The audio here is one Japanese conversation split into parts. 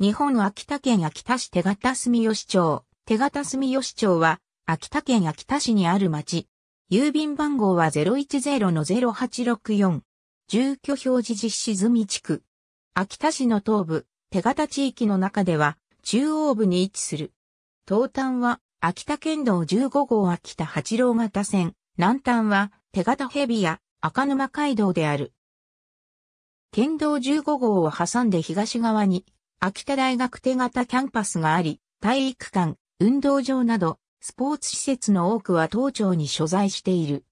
日本秋田県秋田市手形住吉町。手形住吉町は、秋田県秋田市にある町。郵便番号は010-0864。住居表示実施済み地区。秋田市の東部、手形地域の中では、中央部に位置する。東端は、秋田県道15号秋田八郎型線。南端は、手形蛇や赤沼街道である。県道15号を挟んで東側に、秋田大学手形キャンパスがあり、体育館、運動場など、スポーツ施設の多くは東庁に所在している。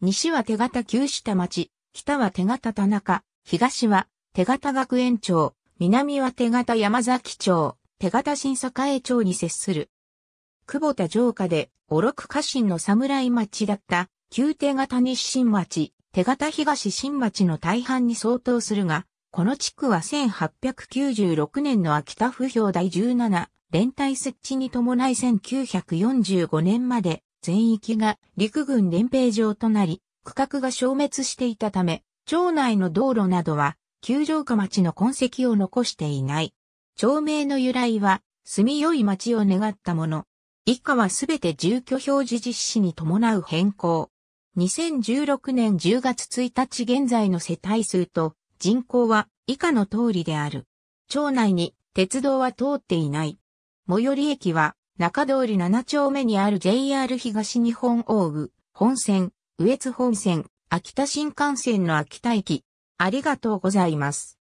西は手形旧下町、北は手形田中、東は手形学園町、南は手形山崎町、手形新栄町に接する。久保田城下で、おろく家臣の侍町だった、旧手形西新町、手形東新町の大半に相当するが、この地区は1896年の秋田府評第17連隊設置に伴い1945年まで全域が陸軍連兵場となり、区画が消滅していたため、町内の道路などは、急城下町の痕跡を残していない。町名の由来は、住みよい町を願ったもの。以下はすべて住居表示実施に伴う変更。2016年10月1日現在の世帯数と、人口は以下の通りである。町内に鉄道は通っていない。最寄り駅は中通り7丁目にある JR 東日本大部本線、上越本線、秋田新幹線の秋田駅。ありがとうございます。